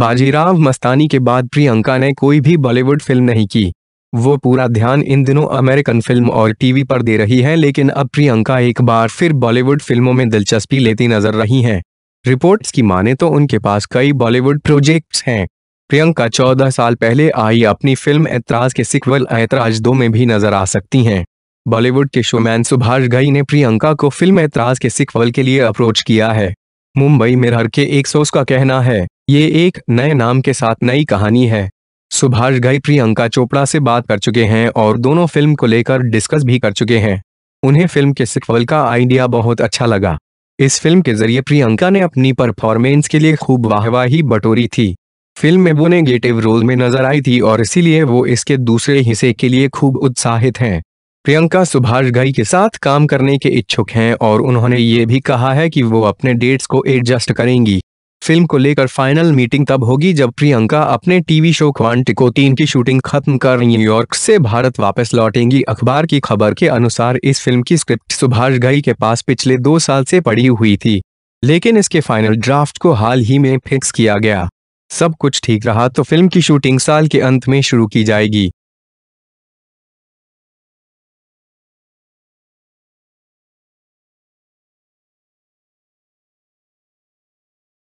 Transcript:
बाजीराव मस्तानी के बाद प्रियंका ने कोई भी बॉलीवुड फिल्म नहीं की वो पूरा ध्यान इन दिनों अमेरिकन फिल्म और टीवी पर दे रही है लेकिन अब प्रियंका एक बार फिर बॉलीवुड फिल्मों में दिलचस्पी लेती नजर रही हैं रिपोर्ट्स की माने तो उनके पास कई बॉलीवुड प्रोजेक्ट्स हैं प्रियंका चौदह साल पहले आई अपनी फिल्म ऐतराज के सिक्वल ऐतराज दो में भी नजर आ सकती हैं बॉलीवुड के शोमैन सुभाष घई ने प्रियंका को फिल्म ऐतराज के सिक्वल के लिए अप्रोच किया है मुंबई मिरर के एक सोस का कहना है ये एक नए नाम के साथ नई कहानी है सुभाष गई प्रियंका चोपड़ा से बात कर चुके हैं और दोनों फिल्म को लेकर डिस्कस भी कर चुके हैं उन्हें फिल्म के सिक्वल का आइडिया बहुत अच्छा लगा इस फिल्म के जरिए प्रियंका ने अपनी परफॉर्मेंस के लिए खूब वाहवाही बटोरी थी फिल्म में वो नेगेटिव रोल में नजर आई थी और इसीलिए वो इसके दूसरे हिस्से के लिए खूब उत्साहित हैं प्रियंका सुभाष घाई के साथ काम करने के इच्छुक हैं और उन्होंने ये भी कहा है कि वो अपने डेट्स को एडजस्ट करेंगी फिल्म को लेकर फाइनल मीटिंग तब होगी जब प्रियंका अपने टीवी शो क्वांटिको तीन की शूटिंग खत्म कर न्यूयॉर्क से भारत वापस लौटेंगी अखबार की खबर के अनुसार इस फिल्म की स्क्रिप्ट सुभाष घई के पास पिछले दो साल से पड़ी हुई थी लेकिन इसके फाइनल ड्राफ्ट को हाल ही में फिक्स किया गया सब कुछ ठीक रहा तो फिल्म की शूटिंग साल के अंत में शुरू की जाएगी